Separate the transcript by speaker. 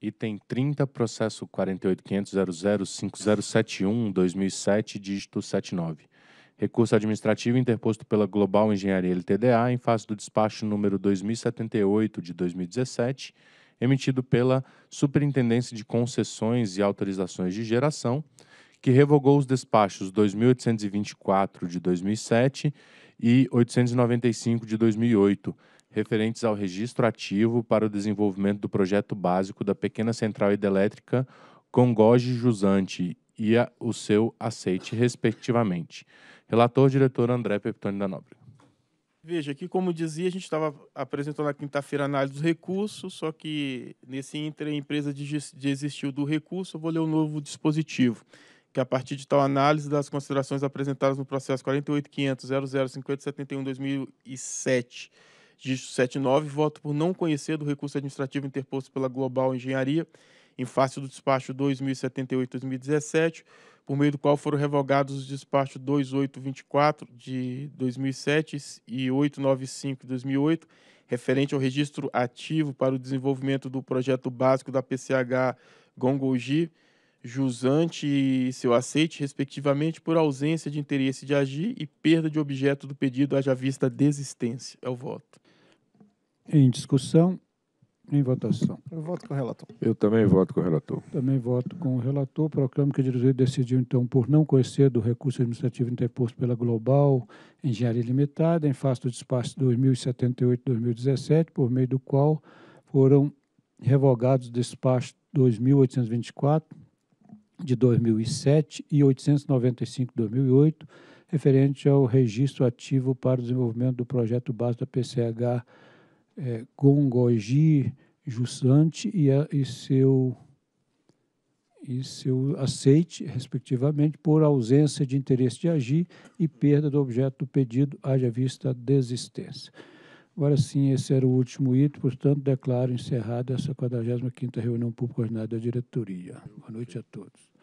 Speaker 1: Item 30, processo 48.500.00.5071.2007, dígito 79. Recurso administrativo interposto pela Global Engenharia LTDA em face do despacho número 2078 de 2017, emitido pela Superintendência de Concessões e Autorizações de Geração, que revogou os despachos 2824 de 2007 e 895 de 2008, referentes ao registro ativo para o desenvolvimento do projeto básico da pequena central hidrelétrica Congoge Jusante e a, o seu aceite, respectivamente. Relator, diretor André Peptoni da Nobre.
Speaker 2: Veja, aqui como dizia, a gente estava apresentando na quinta-feira a análise dos recursos, só que nesse inter a empresa desistiu do recurso, eu vou ler o um novo dispositivo que a partir de tal análise das considerações apresentadas no processo 48.500.005071-2007, dígito 79, voto por não conhecer do recurso administrativo interposto pela Global Engenharia em face do despacho 2078-2017, por meio do qual foram revogados os despachos 2824 de 2007 e 895 de 2008, referente ao registro ativo para o desenvolvimento do projeto básico da PCH Gongoji, jusante e seu aceite, respectivamente, por ausência de interesse de agir e perda de objeto do pedido, haja vista desistência. É o voto.
Speaker 3: Em discussão, em votação. Eu voto com o relator.
Speaker 1: Eu também voto com o relator.
Speaker 3: Também voto com o relator. Proclamo que a diretoria decidiu, então, por não conhecer do recurso administrativo interposto pela Global Engenharia Limitada, em face do despacho 2078-2017, por meio do qual foram revogados o despacho 2824, de 2007 e 895 de 2008, referente ao registro ativo para o desenvolvimento do projeto base da PCH é, Gongoji Jussante e, a, e, seu, e seu aceite, respectivamente, por ausência de interesse de agir e perda do objeto do pedido, haja vista desistência. Agora sim, esse era o último item, portanto, declaro encerrada essa 45ª reunião pública ordinária da diretoria. Boa noite a todos.